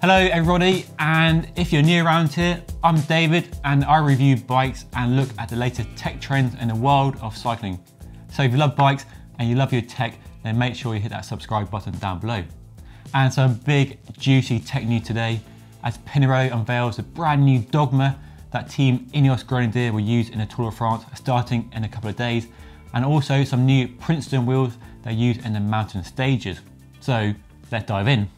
Hello everybody, and if you're new around here, I'm David and I review bikes and look at the latest tech trends in the world of cycling. So if you love bikes and you love your tech, then make sure you hit that subscribe button down below. And some big juicy tech news today as Pinarello unveils the brand new Dogma that team Ineos Grenadier will use in the Tour de France starting in a couple of days, and also some new Princeton wheels they use in the mountain stages. So let's dive in.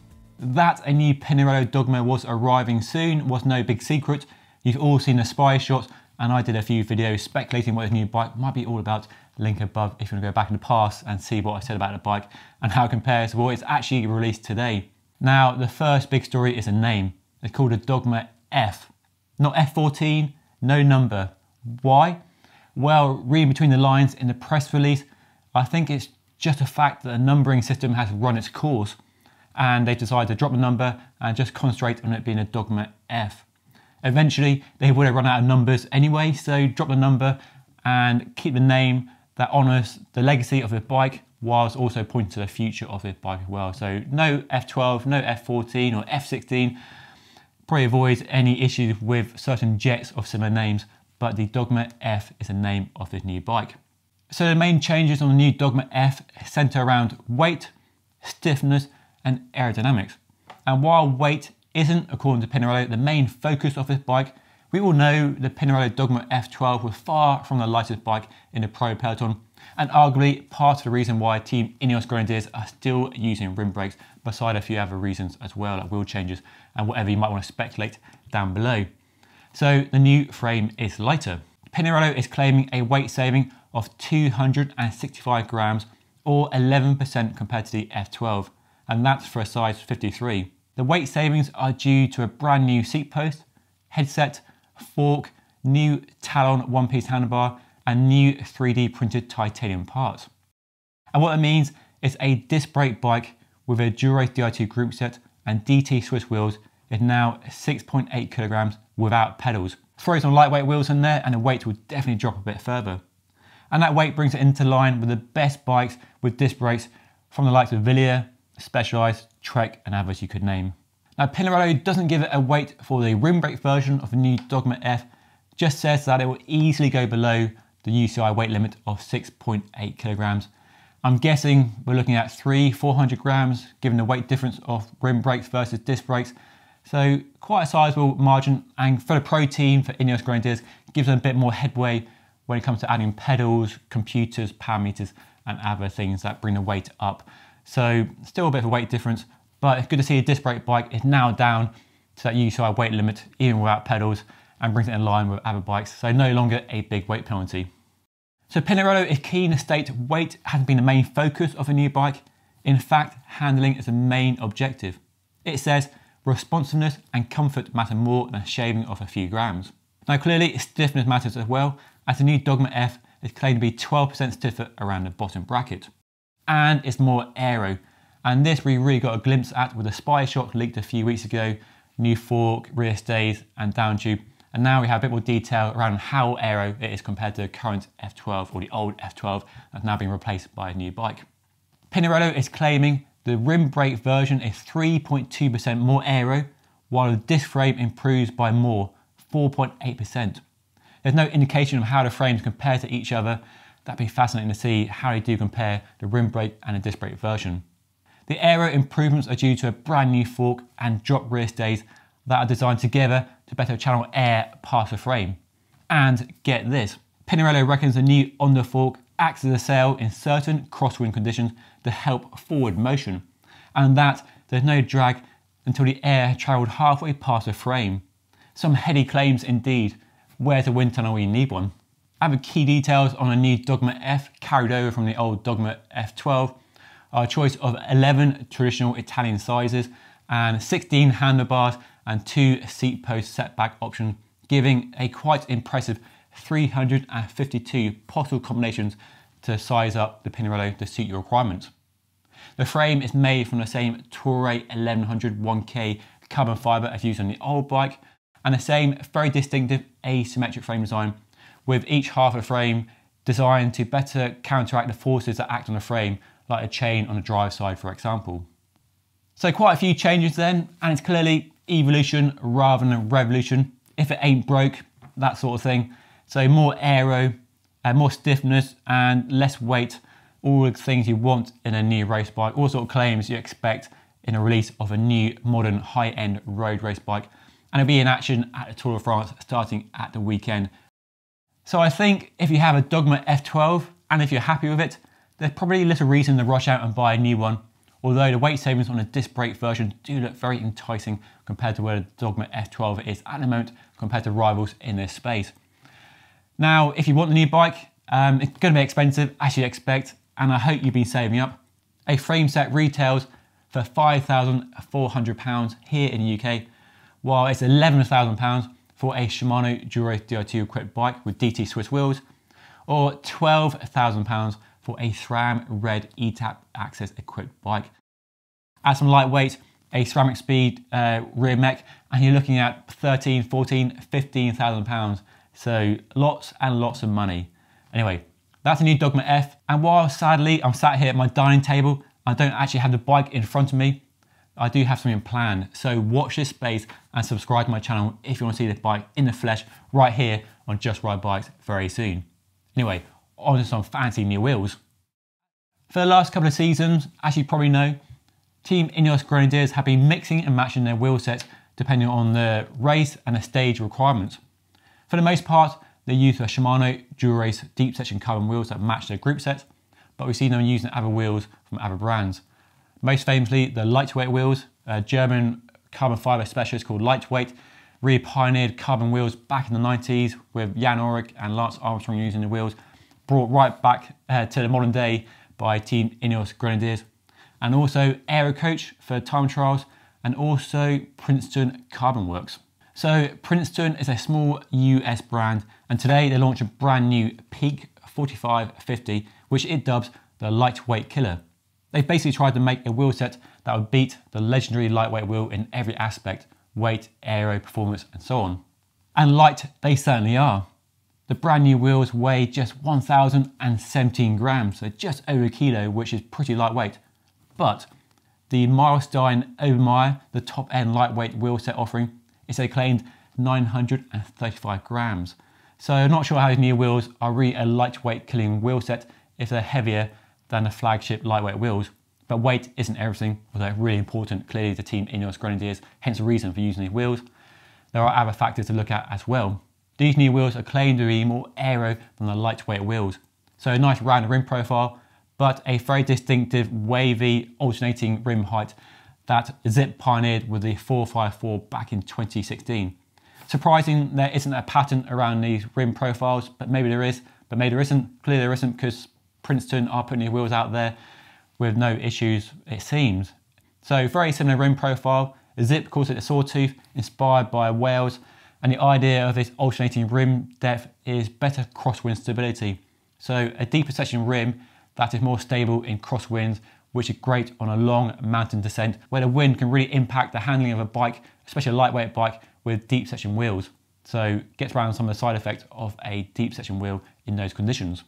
That a new Pinarello Dogma was arriving soon was no big secret. You've all seen the spy shots, and I did a few videos speculating what this new bike might be all about. Link above if you want to go back in the past and see what I said about the bike and how it compares to what is actually released today. Now, the first big story is a name. It's called a Dogma F. Not F14, no number. Why? Well, reading between the lines in the press release, I think it's just a fact that the numbering system has run its course and they decided to drop the number and just concentrate on it being a dogma F. Eventually, they would have run out of numbers anyway, so drop the number and keep the name that honours the legacy of the bike whilst also pointing to the future of the bike as well. So no F12, no F14 or F16, probably avoids any issues with certain jets of similar names, but the Dogma F is the name of this new bike. So the main changes on the new Dogma F centre around weight, stiffness, and aerodynamics. And while weight isn't, according to Pinarello, the main focus of this bike, we all know the Pinarello Dogma F12 was far from the lightest bike in the pro peloton, and arguably part of the reason why Team Ineos Grenadiers are still using rim brakes, beside a few other reasons as well, like wheel changes and whatever you might want to speculate down below. So the new frame is lighter. Pinarello is claiming a weight saving of 265 grams or 11% compared to the F12 and that's for a size 53. The weight savings are due to a brand new seat post, headset, fork, new Talon one-piece handlebar, and new 3D printed titanium parts. And what it means is a disc brake bike with a Durate Di2 groupset and DT Swiss wheels is now 6.8 kilograms without pedals. Throw some lightweight wheels in there and the weight will definitely drop a bit further. And that weight brings it into line with the best bikes with disc brakes from the likes of Villiers, Specialized, Trek, and others you could name. Now, Pinarello doesn't give it a weight for the rim brake version of the new Dogma F, just says that it will easily go below the UCI weight limit of 6.8 kilograms. I'm guessing we're looking at three, 400 grams, given the weight difference of rim brakes versus disc brakes. So quite a sizable margin, and for the pro team, for Ineos Grenadiers, gives them a bit more headway when it comes to adding pedals, computers, power meters, and other things that bring the weight up. So still a bit of a weight difference, but it's good to see the disc brake bike is now down to that UCI weight limit even without pedals and brings it in line with other bikes, so no longer a big weight penalty. So Pinarello is keen to state weight hasn't been the main focus of the new bike. In fact, handling is the main objective. It says responsiveness and comfort matter more than shaving off a few grams. Now clearly stiffness matters as well, as the new Dogma F is claimed to be 12% stiffer around the bottom bracket and it's more aero. And this we really got a glimpse at with the Spy Shock leaked a few weeks ago, new fork, rear stays and down tube. And now we have a bit more detail around how aero it is compared to the current F12 or the old F12 that's now being replaced by a new bike. Pinarello is claiming the rim brake version is 3.2% more aero, while the disc frame improves by more, 4.8%. There's no indication of how the frames compare to each other, That'd be fascinating to see how they do compare the rim brake and the disc brake version. The aero improvements are due to a brand new fork and drop rear stays that are designed together to better channel air past the frame. And get this, Pinarello reckons the new under fork acts as a sail in certain crosswind conditions to help forward motion, and that there's no drag until the air has travelled halfway past the frame. Some heady claims indeed. Where's a wind tunnel when you need one? Other key details on a new Dogma F carried over from the old Dogma F12 are a choice of 11 traditional Italian sizes and 16 handlebars and two seat post setback options, giving a quite impressive 352 possible combinations to size up the Pinarello to suit your requirements. The frame is made from the same Toray 1100 1K carbon fibre as used on the old bike and the same very distinctive asymmetric frame design with each half of the frame designed to better counteract the forces that act on a frame, like a chain on a drive side, for example. So quite a few changes then, and it's clearly evolution rather than revolution. If it ain't broke, that sort of thing. So more aero, uh, more stiffness, and less weight, all the things you want in a new race bike, all sort of claims you expect in a release of a new modern high-end road race bike. And it'll be in action at the Tour de France starting at the weekend so I think if you have a Dogma F12 and if you're happy with it, there's probably little reason to rush out and buy a new one, although the weight savings on a disc brake version do look very enticing compared to where the Dogma F12 is at the moment compared to rivals in this space. Now, if you want the new bike, um, it's going to be expensive as you'd expect, and I hope you've been saving up. A frame set retails for £5,400 here in the UK, while it's £11,000 for a Shimano Duro di 2 equipped bike with DT Swiss wheels, or £12,000 for a SRAM Red ETAP Access equipped bike. Add some lightweight, a ceramic speed uh, rear mech, and you're looking at 13, 14, 15,000 pounds. So lots and lots of money. Anyway, that's a new Dogma F. And while sadly I'm sat here at my dining table, I don't actually have the bike in front of me, I do have something planned. So watch this space and subscribe to my channel if you want to see this bike in the flesh right here on Just Ride Bikes very soon. Anyway, on to some fancy new wheels. For the last couple of seasons, as you probably know, Team Ineos Grenadiers have been mixing and matching their wheel sets depending on the race and the stage requirements. For the most part, they use the Shimano Dura-Race deep section carbon wheels that match their group sets, but we've seen them using other wheels from other brands. Most famously, the lightweight wheels, a German carbon fiber specialist called Lightweight, re pioneered carbon wheels back in the 90s with Jan Ulrich and Lance Armstrong using the wheels, brought right back uh, to the modern day by Team Ineos Grenadiers. And also Aero Coach for time trials, and also Princeton Carbon Works. So Princeton is a small US brand, and today they launch a brand new Peak 4550, which it dubs the lightweight killer. They've basically tried to make a wheel set that would beat the legendary lightweight wheel in every aspect, weight, aero, performance, and so on. And light they certainly are. The brand new wheels weigh just 1,017 grams, so just over a kilo, which is pretty lightweight. But the Milestone Obermeyer, the top-end lightweight wheel set offering, is a claimed 935 grams. So I'm not sure how these new wheels are really a lightweight killing wheel set if they're heavier than the flagship lightweight wheels. But weight isn't everything, although really important clearly the team Ineos Grenadiers, hence the reason for using these wheels. There are other factors to look at as well. These new wheels are claimed to be more aero than the lightweight wheels. So a nice round rim profile, but a very distinctive wavy alternating rim height that Zip pioneered with the 454 back in 2016. Surprising there isn't a pattern around these rim profiles, but maybe there is, but maybe there isn't. Clearly there isn't because Princeton are putting their wheels out there with no issues, it seems. So very similar rim profile. Zip calls it a sawtooth, inspired by Wales, and the idea of this alternating rim depth is better crosswind stability. So a deeper section rim that is more stable in crosswinds, which is great on a long mountain descent where the wind can really impact the handling of a bike, especially a lightweight bike with deep section wheels. So gets around some of the side effects of a deep section wheel in those conditions.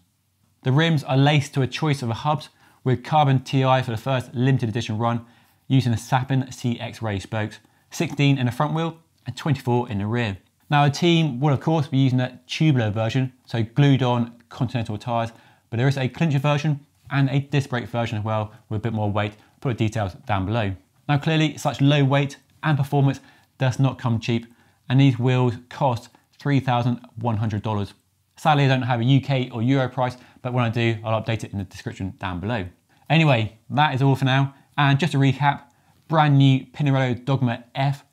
The rims are laced to a choice of hubs with carbon TI for the first limited edition run using the Sapin CX Ray spokes, 16 in the front wheel and 24 in the rear. Now the team will of course be using a tubular version, so glued on continental tyres, but there is a clincher version and a disc brake version as well with a bit more weight, put the details down below. Now clearly such low weight and performance does not come cheap and these wheels cost $3,100 Sadly, I don't have a UK or Euro price, but when I do, I'll update it in the description down below. Anyway, that is all for now. And just to recap, brand new Pinarello Dogma F,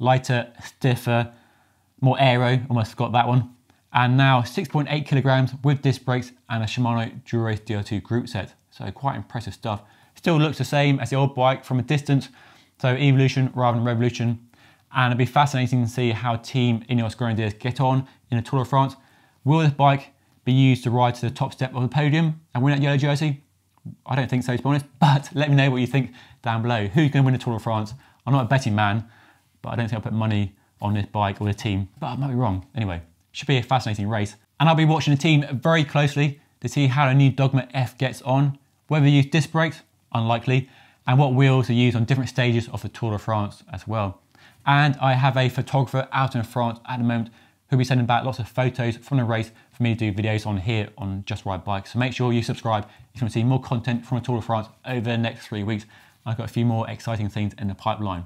lighter, stiffer, more aero, almost got that one. And now 6.8 kilograms with disc brakes and a Shimano Durace DR2 group set. So quite impressive stuff. Still looks the same as the old bike from a distance. So evolution rather than revolution. And it'd be fascinating to see how team Ineos Grenadiers get on in the Tour de France Will this bike be used to ride to the top step of the podium and win that yellow jersey? I don't think so, to be honest, but let me know what you think down below. Who's going to win the Tour de France? I'm not a betting man, but I don't think I'll put money on this bike or the team, but I might be wrong. Anyway, should be a fascinating race. And I'll be watching the team very closely to see how the new Dogma F gets on, whether they use disc brakes, unlikely, and what wheels are used on different stages of the Tour de France as well. And I have a photographer out in France at the moment who'll be sending back lots of photos from the race for me to do videos on here on Just Ride Bikes. So make sure you subscribe if you want to see more content from the Tour de France over the next three weeks. I've got a few more exciting things in the pipeline.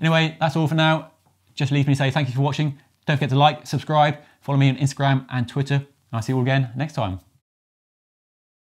Anyway, that's all for now. Just leave me to say thank you for watching. Don't forget to like, subscribe, follow me on Instagram and Twitter. And I'll see you all again next time.